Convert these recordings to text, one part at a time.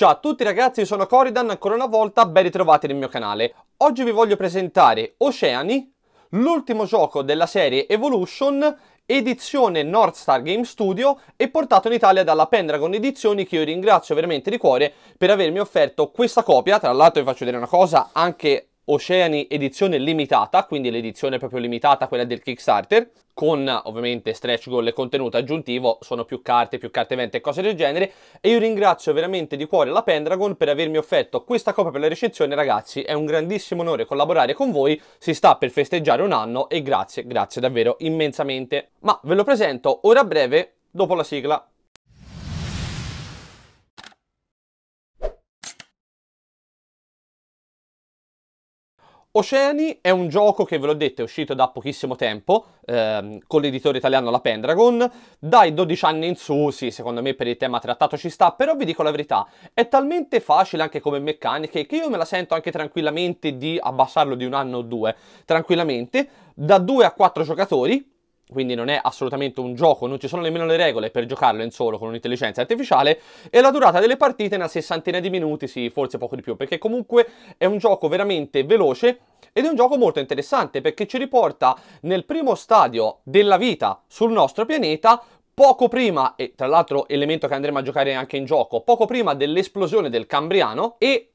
Ciao a tutti ragazzi, sono Coridan, ancora una volta ben ritrovati nel mio canale. Oggi vi voglio presentare Oceani, l'ultimo gioco della serie Evolution, edizione North Game Studio e portato in Italia dalla Pendragon Edizioni che io ringrazio veramente di cuore per avermi offerto questa copia. Tra l'altro vi faccio vedere una cosa, anche Oceani edizione limitata, quindi l'edizione proprio limitata, quella del Kickstarter, con ovviamente stretch goal e contenuto aggiuntivo, sono più carte, più carte event e cose del genere, e io ringrazio veramente di cuore la Pendragon per avermi offerto questa copia per la recensione, ragazzi, è un grandissimo onore collaborare con voi, si sta per festeggiare un anno e grazie, grazie davvero immensamente. Ma ve lo presento ora a breve, dopo la sigla. Oceani è un gioco che ve l'ho detto è uscito da pochissimo tempo ehm, con l'editore italiano La Pendragon dai 12 anni in su, sì secondo me per il tema trattato ci sta però vi dico la verità è talmente facile anche come meccaniche che io me la sento anche tranquillamente di abbassarlo di un anno o due tranquillamente da 2 a 4 giocatori quindi non è assolutamente un gioco, non ci sono nemmeno le regole per giocarlo in solo con un'intelligenza artificiale e la durata delle partite è una sessantina di minuti, sì, forse poco di più, perché comunque è un gioco veramente veloce ed è un gioco molto interessante perché ci riporta nel primo stadio della vita sul nostro pianeta poco prima, e tra l'altro elemento che andremo a giocare anche in gioco, poco prima dell'esplosione del Cambriano e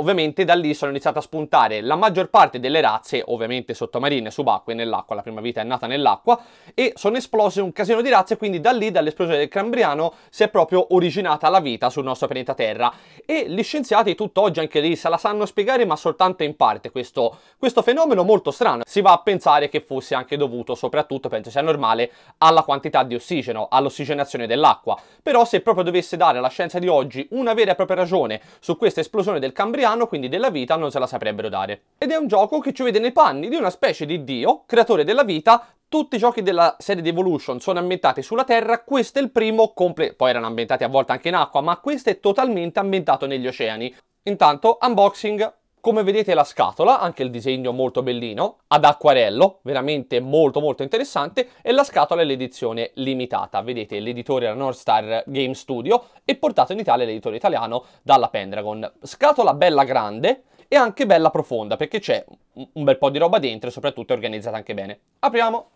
Ovviamente da lì sono iniziate a spuntare la maggior parte delle razze, ovviamente sottomarine, subacquee, nell'acqua, la prima vita è nata nell'acqua, e sono esplose un casino di razze, quindi da lì, dall'esplosione del Cambriano, si è proprio originata la vita sul nostro pianeta Terra. E gli scienziati tutt'oggi anche lì se la sanno spiegare, ma soltanto in parte questo, questo fenomeno molto strano. Si va a pensare che fosse anche dovuto, soprattutto, penso sia normale, alla quantità di ossigeno, all'ossigenazione dell'acqua. Però se proprio dovesse dare alla scienza di oggi una vera e propria ragione su questa esplosione del Cambriano, anno, quindi della vita, non se la saprebbero dare. Ed è un gioco che ci vede nei panni di una specie di dio, creatore della vita, tutti i giochi della serie di Evolution sono ambientati sulla Terra, questo è il primo, completo. poi erano ambientati a volte anche in acqua, ma questo è totalmente ambientato negli oceani. Intanto, unboxing come vedete la scatola, anche il disegno molto bellino, ad acquarello, veramente molto molto interessante, e la scatola è l'edizione limitata. Vedete, l'editore era North Star Game Studio e portato in Italia l'editore italiano dalla Pendragon. Scatola bella grande e anche bella profonda, perché c'è un bel po' di roba dentro e soprattutto è organizzata anche bene. Apriamo!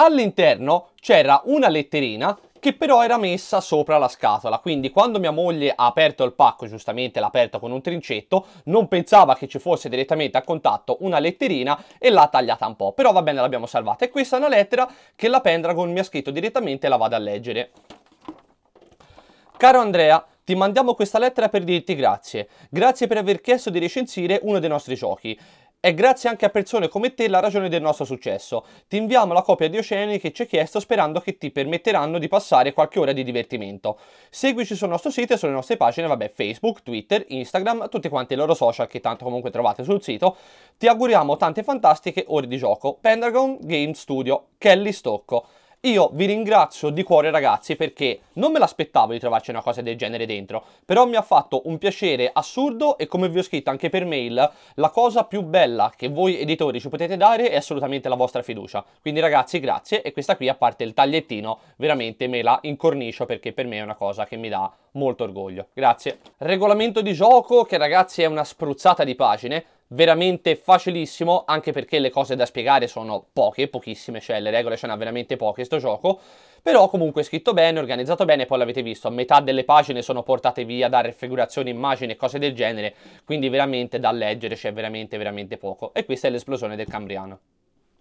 All'interno c'era una letterina che però era messa sopra la scatola, quindi quando mia moglie ha aperto il pacco, giustamente l'ha aperto con un trincetto, non pensava che ci fosse direttamente a contatto una letterina e l'ha tagliata un po', però va bene l'abbiamo salvata e questa è una lettera che la Pendragon mi ha scritto direttamente e la vado a leggere. Caro Andrea, ti mandiamo questa lettera per dirti grazie. Grazie per aver chiesto di recensire uno dei nostri giochi. È grazie anche a persone come te la ragione del nostro successo. Ti inviamo la copia di Oceani che ci hai chiesto sperando che ti permetteranno di passare qualche ora di divertimento. Seguici sul nostro sito e sulle nostre pagine, vabbè, Facebook, Twitter, Instagram, tutti quanti i loro social che tanto comunque trovate sul sito. Ti auguriamo tante fantastiche ore di gioco. Pendragon Game Studio, Kelly Stocco. Io vi ringrazio di cuore ragazzi perché non me l'aspettavo di trovarci una cosa del genere dentro, però mi ha fatto un piacere assurdo e come vi ho scritto anche per mail, la cosa più bella che voi editori ci potete dare è assolutamente la vostra fiducia. Quindi ragazzi grazie e questa qui a parte il tagliettino veramente me la incornicio perché per me è una cosa che mi dà molto orgoglio. Grazie. Regolamento di gioco che ragazzi è una spruzzata di pagine, veramente facilissimo, anche perché le cose da spiegare sono poche, pochissime, cioè le regole ce n'ha veramente poche sto gioco, però comunque scritto bene, organizzato bene, poi l'avete visto, a metà delle pagine sono portate via da raffigurazioni, immagini e cose del genere, quindi veramente da leggere c'è veramente veramente poco. E questa è l'esplosione del Cambriano.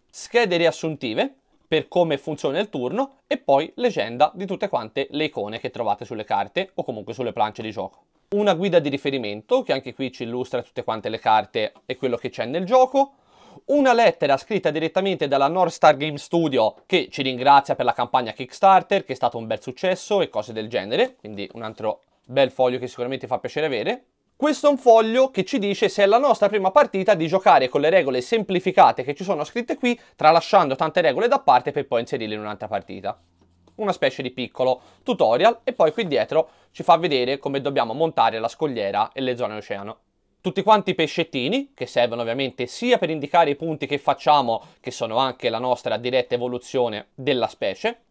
Schede riassuntive, per come funziona il turno e poi leggenda di tutte quante le icone che trovate sulle carte o comunque sulle planche di gioco una guida di riferimento, che anche qui ci illustra tutte quante le carte e quello che c'è nel gioco, una lettera scritta direttamente dalla North Star Game Studio che ci ringrazia per la campagna Kickstarter, che è stato un bel successo e cose del genere, quindi un altro bel foglio che sicuramente fa piacere avere. Questo è un foglio che ci dice se è la nostra prima partita di giocare con le regole semplificate che ci sono scritte qui, tralasciando tante regole da parte per poi inserirle in un'altra partita una specie di piccolo tutorial e poi qui dietro ci fa vedere come dobbiamo montare la scogliera e le zone oceano tutti quanti i pescettini che servono ovviamente sia per indicare i punti che facciamo che sono anche la nostra diretta evoluzione della specie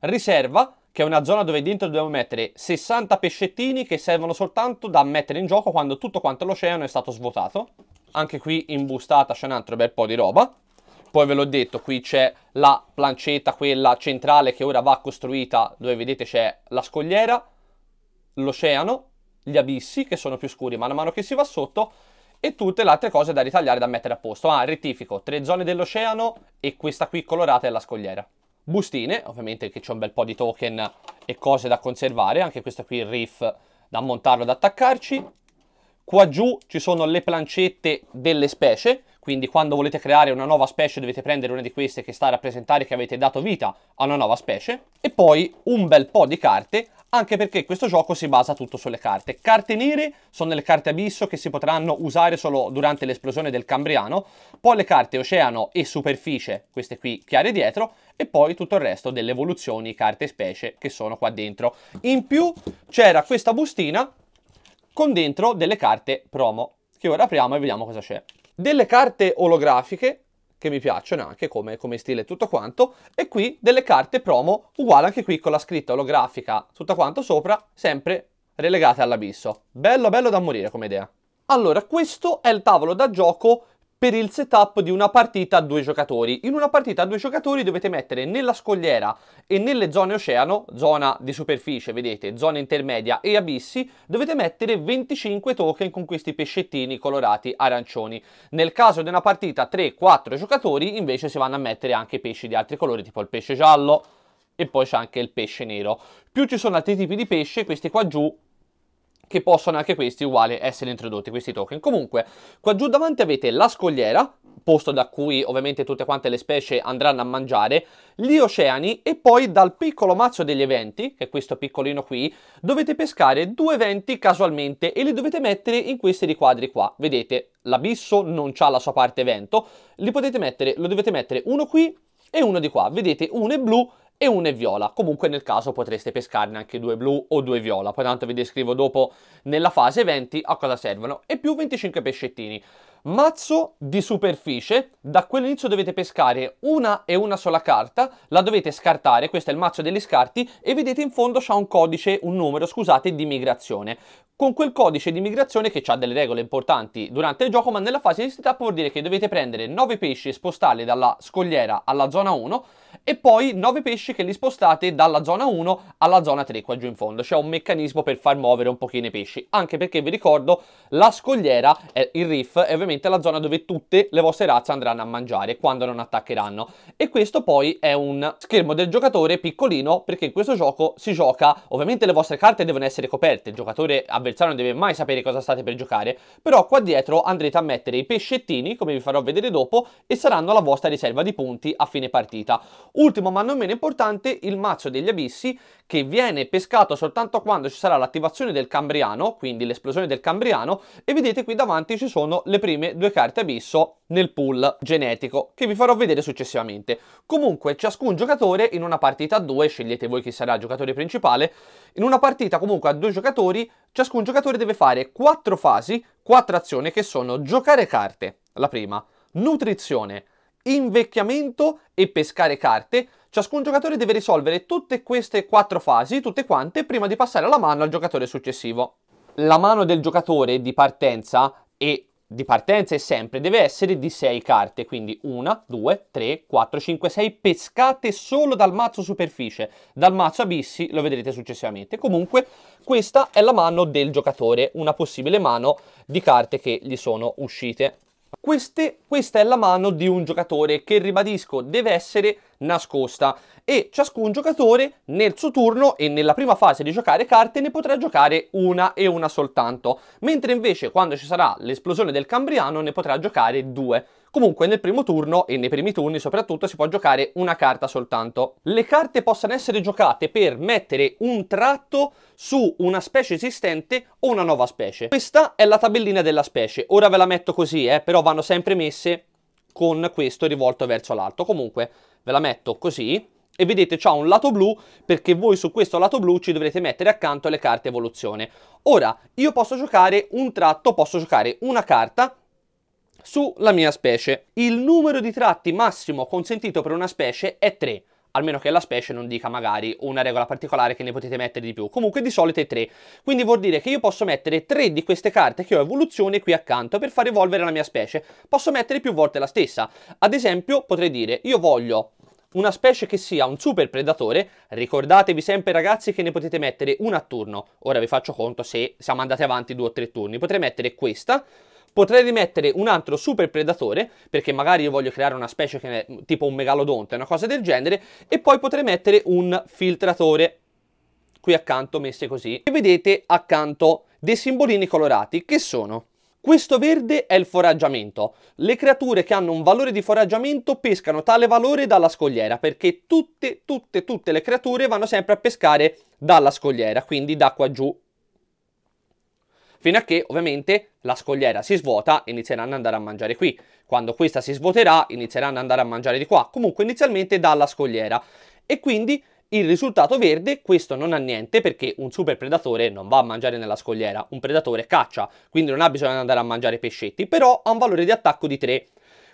riserva che è una zona dove dentro dobbiamo mettere 60 pescettini che servono soltanto da mettere in gioco quando tutto quanto l'oceano è stato svuotato anche qui in bustata c'è un altro bel po' di roba poi ve l'ho detto qui c'è la plancetta quella centrale che ora va costruita dove vedete c'è la scogliera l'oceano gli abissi che sono più scuri man mano che si va sotto e tutte le altre cose da ritagliare da mettere a posto ah rettifico tre zone dell'oceano e questa qui colorata è la scogliera bustine ovviamente che c'è un bel po' di token e cose da conservare anche questo qui il riff da montarlo da attaccarci Qua giù ci sono le plancette delle specie, quindi quando volete creare una nuova specie dovete prendere una di queste che sta a rappresentare che avete dato vita a una nuova specie. E poi un bel po' di carte, anche perché questo gioco si basa tutto sulle carte. Carte nere sono le carte abisso che si potranno usare solo durante l'esplosione del Cambriano, poi le carte oceano e superficie, queste qui chiare dietro, e poi tutto il resto delle evoluzioni carte specie che sono qua dentro. In più c'era questa bustina con dentro delle carte promo, che ora apriamo e vediamo cosa c'è. Delle carte olografiche, che mi piacciono anche come, come stile e tutto quanto, e qui delle carte promo, uguale anche qui con la scritta olografica, tutto quanto sopra, sempre relegate all'abisso. Bello bello da morire come idea. Allora, questo è il tavolo da gioco per il setup di una partita a due giocatori. In una partita a due giocatori dovete mettere nella scogliera e nelle zone oceano, zona di superficie, vedete, zona intermedia e abissi, dovete mettere 25 token con questi pescettini colorati arancioni. Nel caso di una partita a 3-4 giocatori invece si vanno a mettere anche pesci di altri colori, tipo il pesce giallo, e poi c'è anche il pesce nero. Più ci sono altri tipi di pesce, questi qua giù che possono anche questi uguali essere introdotti, questi token. Comunque, qua giù davanti avete la scogliera, posto da cui ovviamente tutte quante le specie andranno a mangiare, gli oceani e poi dal piccolo mazzo degli eventi, che è questo piccolino qui, dovete pescare due eventi casualmente e li dovete mettere in questi riquadri qua. Vedete, l'abisso non ha la sua parte evento, li potete mettere, lo dovete mettere uno qui e uno di qua. Vedete, uno è blu e una è viola. Comunque nel caso potreste pescarne anche due blu o due viola, poi tanto vi descrivo dopo nella fase 20 a cosa servono, e più 25 pescettini mazzo di superficie, da quell'inizio dovete pescare una e una sola carta, la dovete scartare, questo è il mazzo degli scarti, e vedete in fondo c'è un codice, un numero, scusate, di migrazione. Con quel codice di migrazione che ha delle regole importanti durante il gioco, ma nella fase di setup vuol dire che dovete prendere 9 pesci e spostarli dalla scogliera alla zona 1 e poi 9 pesci che li spostate dalla zona 1 alla zona 3 qua giù in fondo. C'è un meccanismo per far muovere un pochino i pesci, anche perché vi ricordo la scogliera, il riff è ovviamente praticamente la zona dove tutte le vostre razze andranno a mangiare quando non attaccheranno. E questo poi è un schermo del giocatore piccolino perché in questo gioco si gioca, ovviamente le vostre carte devono essere coperte, il giocatore avversario non deve mai sapere cosa state per giocare, però qua dietro andrete a mettere i pescettini, come vi farò vedere dopo, e saranno la vostra riserva di punti a fine partita. Ultimo ma non meno importante, il mazzo degli abissi che viene pescato soltanto quando ci sarà l'attivazione del Cambriano, quindi l'esplosione del Cambriano, e vedete qui davanti ci sono le prime ultime due carte abisso nel pool genetico, che vi farò vedere successivamente. Comunque, ciascun giocatore in una partita a due, scegliete voi chi sarà il giocatore principale, in una partita comunque a due giocatori, ciascun giocatore deve fare quattro fasi, quattro azioni che sono giocare carte, la prima, nutrizione, invecchiamento e pescare carte, Ciascun giocatore deve risolvere tutte queste quattro fasi, tutte quante, prima di passare la mano al giocatore successivo. La mano del giocatore di partenza è di partenza è sempre, deve essere di 6 carte, quindi 1, 2, 3, 4, 5, 6 pescate solo dal mazzo superficie, dal mazzo abissi lo vedrete successivamente. Comunque questa è la mano del giocatore, una possibile mano di carte che gli sono uscite. Queste, questa è la mano di un giocatore che, ribadisco, deve essere nascosta e ciascun giocatore nel suo turno e nella prima fase di giocare carte ne potrà giocare una e una soltanto, mentre invece quando ci sarà l'esplosione del Cambriano ne potrà giocare due. Comunque nel primo turno e nei primi turni soprattutto si può giocare una carta soltanto. Le carte possono essere giocate per mettere un tratto su una specie esistente o una nuova specie. Questa è la tabellina della specie, ora ve la metto così eh, però vanno sempre messe con questo rivolto verso l'alto. Comunque ve la metto così e vedete c'ha un lato blu perché voi su questo lato blu ci dovrete mettere accanto le carte evoluzione. Ora io posso giocare un tratto, posso giocare una carta sulla mia specie. Il numero di tratti massimo consentito per una specie è 3 almeno che la specie non dica magari una regola particolare che ne potete mettere di più, comunque di solito è 3, quindi vuol dire che io posso mettere 3 di queste carte che ho evoluzione qui accanto per far evolvere la mia specie, posso mettere più volte la stessa, ad esempio potrei dire io voglio una specie che sia un super predatore, ricordatevi sempre ragazzi che ne potete mettere una a turno, ora vi faccio conto se siamo andati avanti due o tre turni, potrei mettere questa, Potrei rimettere un altro super predatore, perché magari io voglio creare una specie che è tipo un megalodonte, una cosa del genere, e poi potrei mettere un filtratore qui accanto, messe così. E vedete accanto dei simbolini colorati, che sono questo verde è il foraggiamento. Le creature che hanno un valore di foraggiamento pescano tale valore dalla scogliera perché tutte, tutte, tutte le creature vanno sempre a pescare dalla scogliera, quindi da qua giù fino a che ovviamente la scogliera si svuota e inizieranno ad andare a mangiare qui. Quando questa si svuoterà inizieranno ad andare a mangiare di qua, comunque inizialmente dalla scogliera. E quindi il risultato verde, questo non ha niente perché un super predatore non va a mangiare nella scogliera, un predatore caccia, quindi non ha bisogno di andare a mangiare pescetti, però ha un valore di attacco di 3.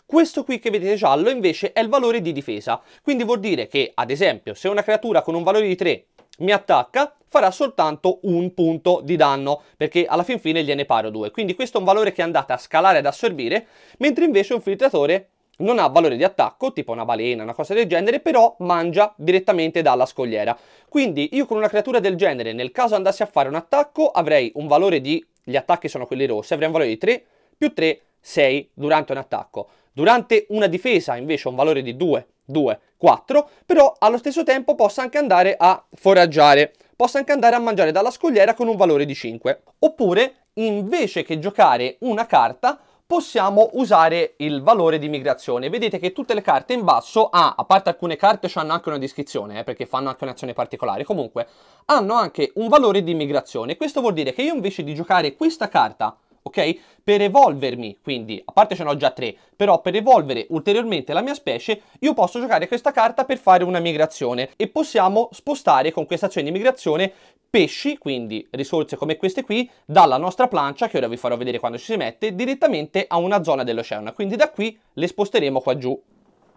Questo qui che vedete giallo invece è il valore di difesa, quindi vuol dire che ad esempio se una creatura con un valore di 3 mi attacca, farà soltanto un punto di danno, perché alla fin fine gliene paro due. Quindi questo è un valore che andate a scalare ad assorbire, mentre invece un filtratore non ha valore di attacco, tipo una balena, una cosa del genere, però mangia direttamente dalla scogliera. Quindi io con una creatura del genere, nel caso andassi a fare un attacco, avrei un valore di... gli attacchi sono quelli rossi, avrei un valore di 3 più 3, 6 durante un attacco. Durante una difesa invece ha un valore di 2, 2, 4, però allo stesso tempo possa anche andare a foraggiare, possa anche andare a mangiare dalla scogliera con un valore di 5. Oppure, invece che giocare una carta, possiamo usare il valore di migrazione. Vedete che tutte le carte in basso, ah, a parte alcune carte, hanno anche una descrizione, eh, perché fanno anche un'azione particolare, comunque, hanno anche un valore di migrazione. Questo vuol dire che io invece di giocare questa carta, ok? Per evolvermi, quindi, a parte ce ne ho già tre, però per evolvere ulteriormente la mia specie, io posso giocare questa carta per fare una migrazione e possiamo spostare con questa azione di migrazione pesci, quindi risorse come queste qui, dalla nostra plancia, che ora vi farò vedere quando ci si mette, direttamente a una zona dell'oceano. Quindi da qui le sposteremo qua giù.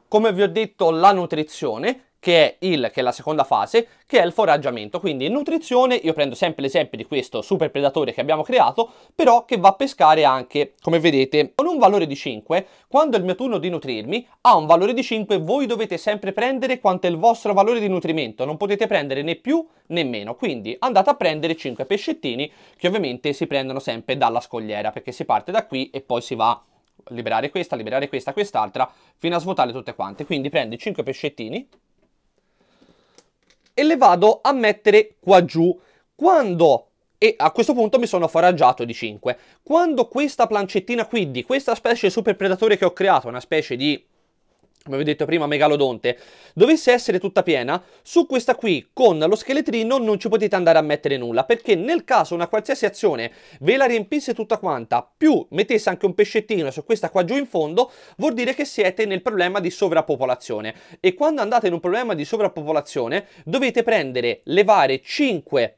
Come vi ho detto, la nutrizione che è, il, che è la seconda fase, che è il foraggiamento. Quindi in nutrizione io prendo sempre l'esempio di questo super predatore che abbiamo creato, però che va a pescare anche, come vedete, con un valore di 5. Quando è il mio turno di nutrirmi, ha un valore di 5, voi dovete sempre prendere quanto è il vostro valore di nutrimento, non potete prendere né più né meno. Quindi andate a prendere 5 pescettini che ovviamente si prendono sempre dalla scogliera, perché si parte da qui e poi si va liberare questa, liberare questa, quest'altra, fino a svuotare tutte quante. Quindi prendi 5 pescettini, e le vado a mettere qua giù. Quando e a questo punto mi sono foraggiato di 5. Quando questa plancettina qui, di questa specie super predatore che ho creato, una specie di come vi ho detto prima, megalodonte, dovesse essere tutta piena, su questa qui con lo scheletrino non ci potete andare a mettere nulla, perché nel caso una qualsiasi azione ve la riempisse tutta quanta, più mettesse anche un pescettino su questa qua giù in fondo, vuol dire che siete nel problema di sovrappopolazione. E quando andate in un problema di sovrappopolazione, dovete prendere, levare 5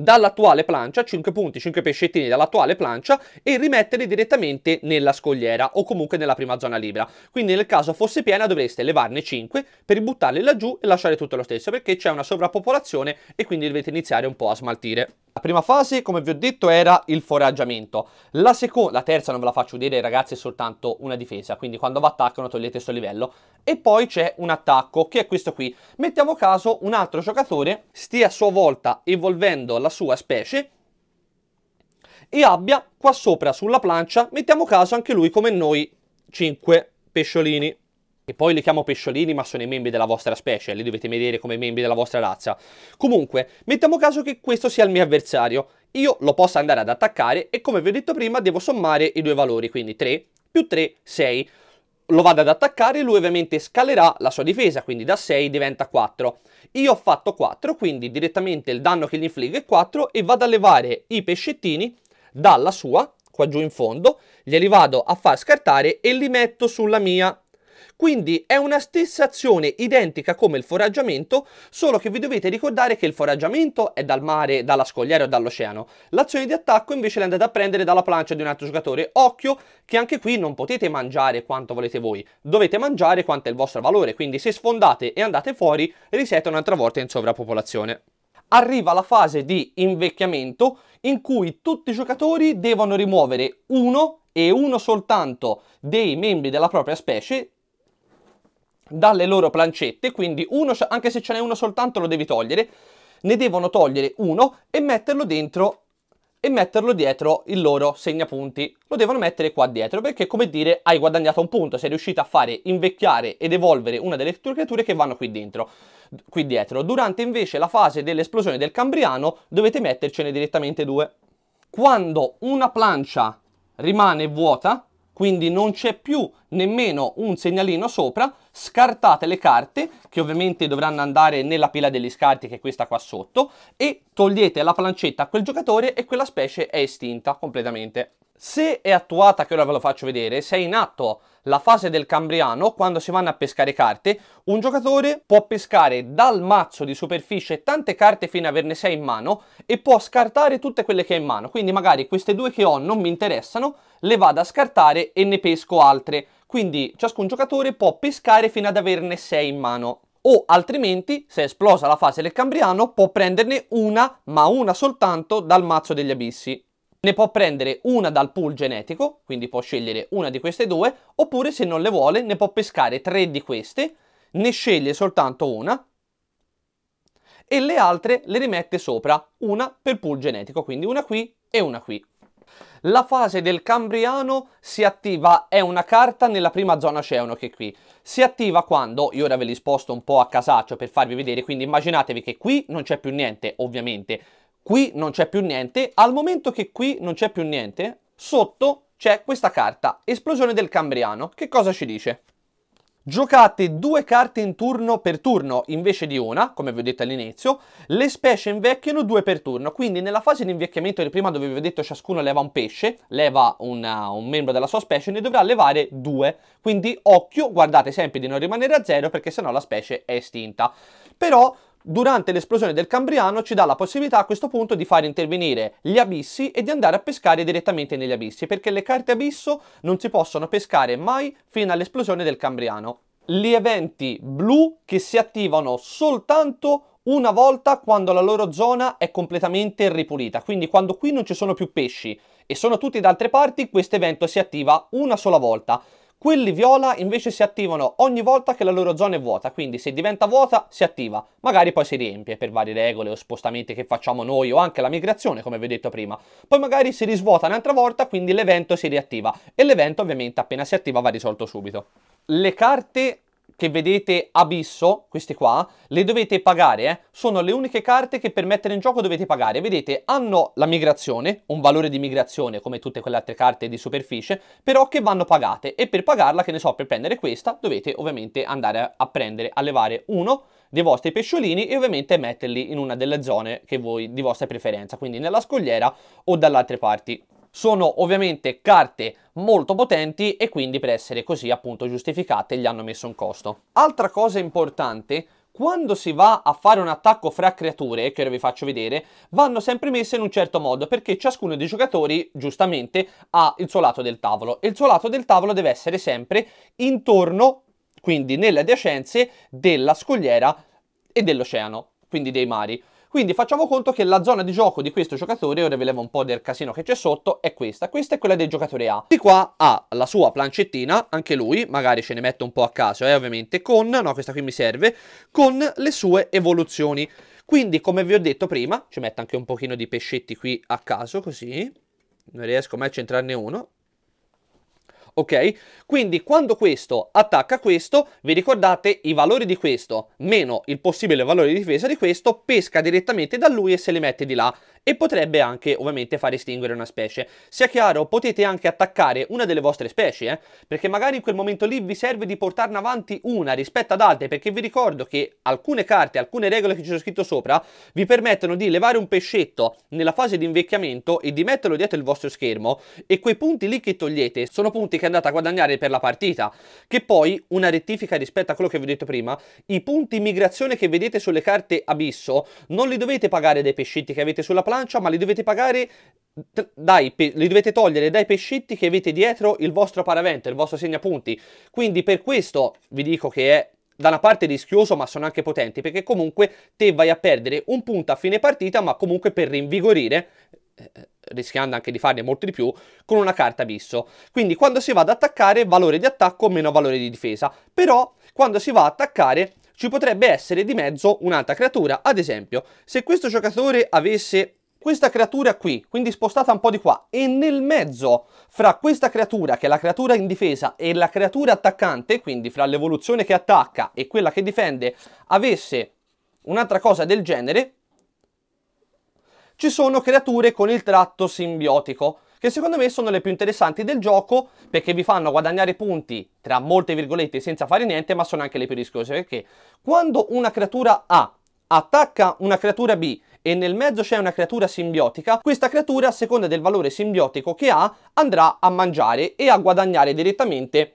dall'attuale plancia, 5 punti, 5 pescettini dall'attuale plancia e rimetterli direttamente nella scogliera o comunque nella prima zona libera. Quindi nel caso fosse piena dovreste levarne 5 per buttarli laggiù e lasciare tutto lo stesso perché c'è una sovrappopolazione e quindi dovete iniziare un po' a smaltire. La prima fase, come vi ho detto, era il foraggiamento. La, seconda, la terza non ve la faccio vedere, ragazzi, è soltanto una difesa, quindi quando va attaccano togliete il livello. E poi c'è un attacco, che è questo qui. Mettiamo caso un altro giocatore stia a sua volta evolvendo la sua specie e abbia qua sopra sulla plancia, mettiamo caso anche lui come noi, 5 pesciolini. E poi li chiamo pesciolini, ma sono i membri della vostra specie, li dovete vedere come membri della vostra razza. Comunque, mettiamo caso che questo sia il mio avversario. Io lo posso andare ad attaccare e come vi ho detto prima devo sommare i due valori, quindi 3 più 3, 6. Lo vado ad attaccare, lui ovviamente scalerà la sua difesa, quindi da 6 diventa 4. Io ho fatto 4, quindi direttamente il danno che gli infliggo è 4 e vado a levare i pescettini dalla sua, qua giù in fondo, glieli vado a far scartare e li metto sulla mia quindi è una stessa azione identica come il foraggiamento, solo che vi dovete ricordare che il foraggiamento è dal mare, dalla scogliera o dall'oceano. L'azione di attacco invece la andate a prendere dalla plancia di un altro giocatore. Occhio che anche qui non potete mangiare quanto volete voi, dovete mangiare quanto è il vostro valore, quindi se sfondate e andate fuori risete un'altra volta in sovrappopolazione arriva la fase di invecchiamento in cui tutti i giocatori devono rimuovere uno e uno soltanto dei membri della propria specie dalle loro plancette, quindi uno, anche se ce n'è uno soltanto lo devi togliere, ne devono togliere uno e metterlo dentro e metterlo dietro il loro segnapunti. Lo devono mettere qua dietro perché come dire hai guadagnato un punto, sei riuscito a fare invecchiare ed evolvere una delle tue creature che vanno qui dentro, qui dietro. Durante invece la fase dell'esplosione del Cambriano dovete mettercene direttamente due. Quando una plancia rimane vuota, quindi non c'è più nemmeno un segnalino sopra, scartate le carte che ovviamente dovranno andare nella pila degli scarti che è questa qua sotto e togliete la plancetta a quel giocatore e quella specie è estinta completamente. Se è attuata, che ora ve lo faccio vedere, se è in atto la fase del Cambriano, quando si vanno a pescare carte, un giocatore può pescare dal mazzo di superficie tante carte fino ad averne 6 in mano e può scartare tutte quelle che ha in mano. Quindi magari queste due che ho non mi interessano, le vado a scartare e ne pesco altre. Quindi ciascun giocatore può pescare fino ad averne 6 in mano o altrimenti, se è esplosa la fase del Cambriano, può prenderne una, ma una soltanto, dal mazzo degli abissi. Ne può prendere una dal pool genetico, quindi può scegliere una di queste due, oppure se non le vuole ne può pescare tre di queste, ne sceglie soltanto una e le altre le rimette sopra, una per pool genetico, quindi una qui e una qui. La fase del Cambriano si attiva, è una carta nella prima zona oceano che è qui. Si attiva quando, io ora ve li sposto un po' a casaccio per farvi vedere, quindi immaginatevi che qui non c'è più niente, ovviamente qui non c'è più niente, al momento che qui non c'è più niente, sotto c'è questa carta, esplosione del Cambriano, che cosa ci dice? Giocate due carte in turno per turno invece di una, come vi ho detto all'inizio, le specie invecchiano due per turno, quindi nella fase di invecchiamento di prima dove vi ho detto ciascuno leva un pesce, leva una, uh, un membro della sua specie, ne dovrà levare due, quindi occhio, guardate sempre di non rimanere a zero perché sennò la specie è estinta. Però durante l'esplosione del Cambriano ci dà la possibilità a questo punto di far intervenire gli abissi e di andare a pescare direttamente negli abissi, perché le carte abisso non si possono pescare mai fino all'esplosione del Cambriano. Gli eventi blu che si attivano soltanto una volta quando la loro zona è completamente ripulita, quindi quando qui non ci sono più pesci e sono tutti da altre parti, questo evento si attiva una sola volta. Quelli viola invece si attivano ogni volta che la loro zona è vuota, quindi se diventa vuota si attiva, magari poi si riempie per varie regole o spostamenti che facciamo noi o anche la migrazione come vi ho detto prima, poi magari si risvuota un'altra volta quindi l'evento si riattiva e l'evento ovviamente appena si attiva va risolto subito. Le carte che vedete abisso, queste qua, le dovete pagare, eh? sono le uniche carte che per mettere in gioco dovete pagare. Vedete, hanno la migrazione, un valore di migrazione come tutte quelle altre carte di superficie, però che vanno pagate e per pagarla, che ne so, per prendere questa dovete ovviamente andare a prendere, a levare uno dei vostri pesciolini e ovviamente metterli in una delle zone che voi, di vostra preferenza, quindi nella scogliera o dall'altra parte sono ovviamente carte molto potenti e quindi per essere così appunto giustificate gli hanno messo un costo. Altra cosa importante, quando si va a fare un attacco fra creature, che ora vi faccio vedere, vanno sempre messe in un certo modo perché ciascuno dei giocatori, giustamente, ha il suo lato del tavolo e il suo lato del tavolo deve essere sempre intorno, quindi nelle adiacenze, della scogliera e dell'oceano, quindi dei mari. Quindi facciamo conto che la zona di gioco di questo giocatore, ora vi levo un po' del casino che c'è sotto, è questa. Questa è quella del giocatore A. Di qua ha la sua plancettina, anche lui, magari ce ne metto un po' a caso, eh, ovviamente, con, no, questa qui mi serve, con le sue evoluzioni. Quindi, come vi ho detto prima, ci metto anche un pochino di pescetti qui a caso, così. Non riesco mai a centrarne uno ok? Quindi quando questo attacca questo, vi ricordate i valori di questo meno il possibile valore di difesa di questo, pesca direttamente da lui e se li mette di là e potrebbe anche ovviamente far estinguere una specie. Sia chiaro, potete anche attaccare una delle vostre specie, eh? perché magari in quel momento lì vi serve di portarne avanti una rispetto ad altre, perché vi ricordo che alcune carte, alcune regole che ci sono scritto sopra, vi permettono di levare un pescetto nella fase di invecchiamento e di metterlo dietro il vostro schermo e quei punti lì che togliete sono punti che andate a guadagnare per la partita, che poi una rettifica rispetto a quello che vi ho detto prima, i punti migrazione che vedete sulle carte abisso non li dovete pagare dai pescetti che avete sulla plancia, pancia, ma li dovete pagare dai, li dovete togliere dai pescitti che avete dietro il vostro paravento, il vostro segnapunti. Quindi per questo vi dico che è da una parte rischioso ma sono anche potenti perché comunque te vai a perdere un punto a fine partita ma comunque per rinvigorire eh, eh, rischiando anche di farne molti di più con una carta abisso quindi quando si va ad attaccare valore di attacco meno valore di difesa però quando si va ad attaccare ci potrebbe essere di mezzo un'altra creatura ad esempio se questo giocatore avesse questa creatura qui, quindi spostata un po' di qua, e nel mezzo fra questa creatura, che è la creatura in difesa, e la creatura attaccante, quindi fra l'evoluzione che attacca e quella che difende, avesse un'altra cosa del genere, ci sono creature con il tratto simbiotico, che secondo me sono le più interessanti del gioco perché vi fanno guadagnare punti tra molte virgolette senza fare niente, ma sono anche le più rischiose perché quando una creatura A attacca una creatura B e nel mezzo c'è una creatura simbiotica, questa creatura a seconda del valore simbiotico che ha andrà a mangiare e a guadagnare direttamente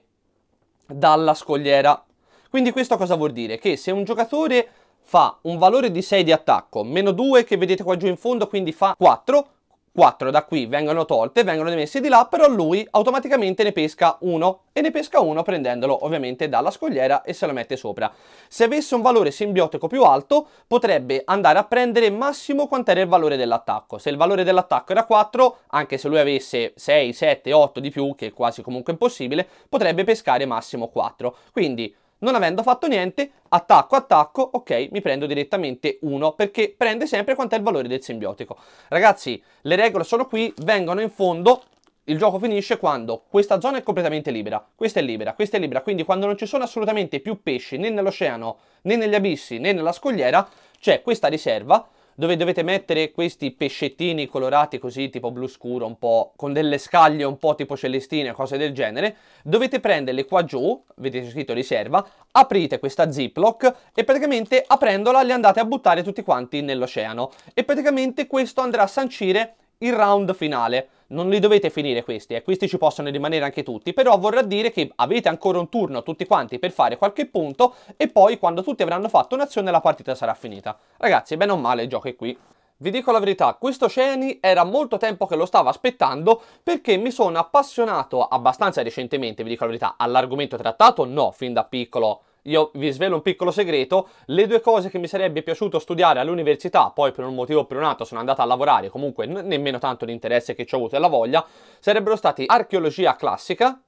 dalla scogliera. Quindi questo cosa vuol dire? Che se un giocatore fa un valore di 6 di attacco, meno 2 che vedete qua giù in fondo, quindi fa 4, 4 da qui vengono tolte, vengono messi di là, però lui automaticamente ne pesca uno e ne pesca uno prendendolo ovviamente dalla scogliera e se lo mette sopra. Se avesse un valore simbiotico più alto potrebbe andare a prendere massimo quant'era il valore dell'attacco. Se il valore dell'attacco era 4, anche se lui avesse 6, 7, 8 di più, che è quasi comunque impossibile, potrebbe pescare massimo 4. Quindi non avendo fatto niente, attacco, attacco, ok, mi prendo direttamente 1, perché prende sempre quanto è il valore del simbiotico. Ragazzi, le regole sono qui, vengono in fondo, il gioco finisce quando questa zona è completamente libera, questa è libera, questa è libera, quindi quando non ci sono assolutamente più pesci né nell'oceano, né negli abissi, né nella scogliera, c'è questa riserva, dove dovete mettere questi pescettini colorati così tipo blu scuro un po' con delle scaglie un po' tipo celestine cose del genere dovete prenderle qua giù vedete scritto riserva aprite questa ziploc e praticamente aprendola le andate a buttare tutti quanti nell'oceano e praticamente questo andrà a sancire il round finale. Non li dovete finire questi, eh, questi ci possono rimanere anche tutti, però vorrà dire che avete ancora un turno tutti quanti per fare qualche punto e poi quando tutti avranno fatto un'azione la partita sarà finita. Ragazzi, bene o male il gioco è qui. Vi dico la verità, questo Ceni era molto tempo che lo stavo aspettando perché mi sono appassionato abbastanza recentemente, vi dico la verità, all'argomento trattato, no, fin da piccolo io vi svelo un piccolo segreto, le due cose che mi sarebbe piaciuto studiare all'università, poi per un motivo o per un altro sono andato a lavorare, comunque nemmeno tanto l'interesse che ci ho avuto e la voglia, sarebbero stati archeologia classica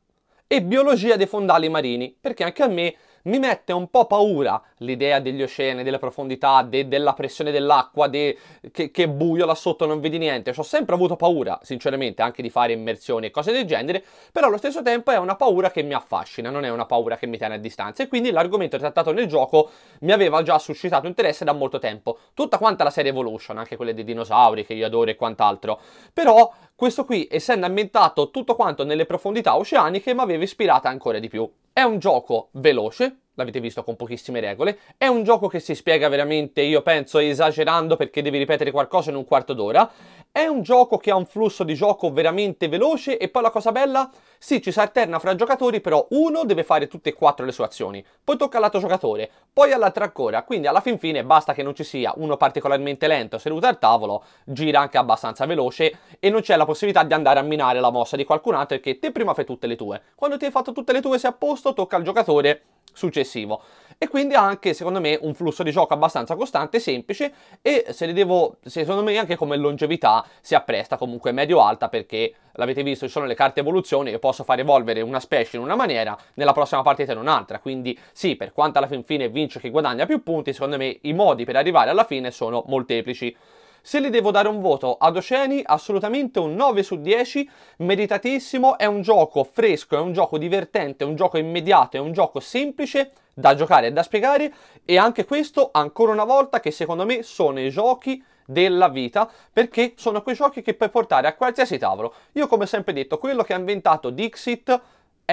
e biologia dei fondali marini, perché anche a me mi mette un po' paura l'idea degli oceani, delle profondità, de, della pressione dell'acqua, de, che, che, buio là sotto, non vedi niente. Ci ho sempre avuto paura, sinceramente, anche di fare immersioni e cose del genere, però allo stesso tempo è una paura che mi affascina, non è una paura che mi tiene a distanza. E quindi l'argomento trattato nel gioco mi aveva già suscitato interesse da molto tempo. Tutta quanta la serie Evolution, anche quelle dei dinosauri che io adoro e quant'altro. Però questo qui, essendo ambientato tutto quanto nelle profondità oceaniche, mi aveva ispirata ancora di più. È un gioco veloce, l'avete visto con pochissime regole, è un gioco che si spiega veramente, io penso, esagerando perché devi ripetere qualcosa in un quarto d'ora, è un gioco che ha un flusso di gioco veramente veloce e poi la cosa bella, sì, ci si alterna fra giocatori, però uno deve fare tutte e quattro le sue azioni, poi tocca all'altro giocatore, poi all'altra ancora, quindi alla fin fine basta che non ci sia uno particolarmente lento seduto al tavolo, gira anche abbastanza veloce e non c'è la possibilità di andare a minare la mossa di qualcun altro perché te prima fai tutte le tue, quando ti hai fatto tutte le tue sei a posto, tocca al giocatore successivo e quindi ha anche secondo me un flusso di gioco abbastanza costante, semplice e se li devo, secondo me anche come longevità si appresta comunque medio-alta perché l'avete visto ci sono le carte evoluzioni io posso far evolvere una specie in una maniera nella prossima partita in un'altra quindi sì per quanto alla fin fine vince chi guadagna più punti secondo me i modi per arrivare alla fine sono molteplici se le devo dare un voto ad Oceani, assolutamente un 9 su 10, meritatissimo, è un gioco fresco, è un gioco divertente, è un gioco immediato, è un gioco semplice da giocare e da spiegare e anche questo ancora una volta che secondo me sono i giochi della vita perché sono quei giochi che puoi portare a qualsiasi tavolo. Io come sempre detto, quello che ha inventato Dixit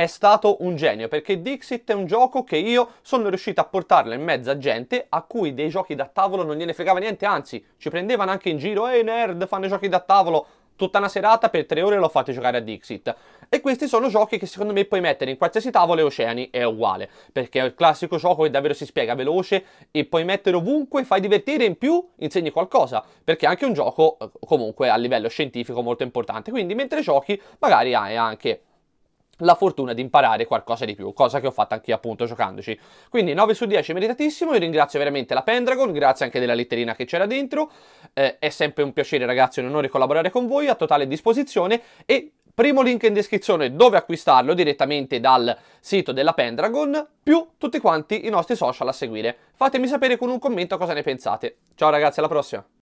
è stato un genio perché Dixit è un gioco che io sono riuscito a portarlo in mezzo a gente a cui dei giochi da tavolo non gliene fregava niente, anzi ci prendevano anche in giro, ehi nerd fanno i giochi da tavolo, tutta una serata per tre ore l'ho fatto giocare a Dixit. E questi sono giochi che secondo me puoi mettere in qualsiasi tavolo e oceani, è uguale, perché è il classico gioco che davvero si spiega veloce e puoi mettere ovunque, fai divertire in più, insegni qualcosa, perché è anche un gioco eh, comunque a livello scientifico molto importante, quindi mentre giochi magari hai anche la fortuna di imparare qualcosa di più, cosa che ho fatto anche appunto giocandoci. Quindi 9 su 10 meritatissimo, io ringrazio veramente la Pendragon, grazie anche della letterina che c'era dentro, eh, è sempre un piacere ragazzi, un onore collaborare con voi, a totale disposizione e primo link in descrizione dove acquistarlo direttamente dal sito della Pendragon, più tutti quanti i nostri social a seguire. Fatemi sapere con un commento cosa ne pensate. Ciao ragazzi, alla prossima!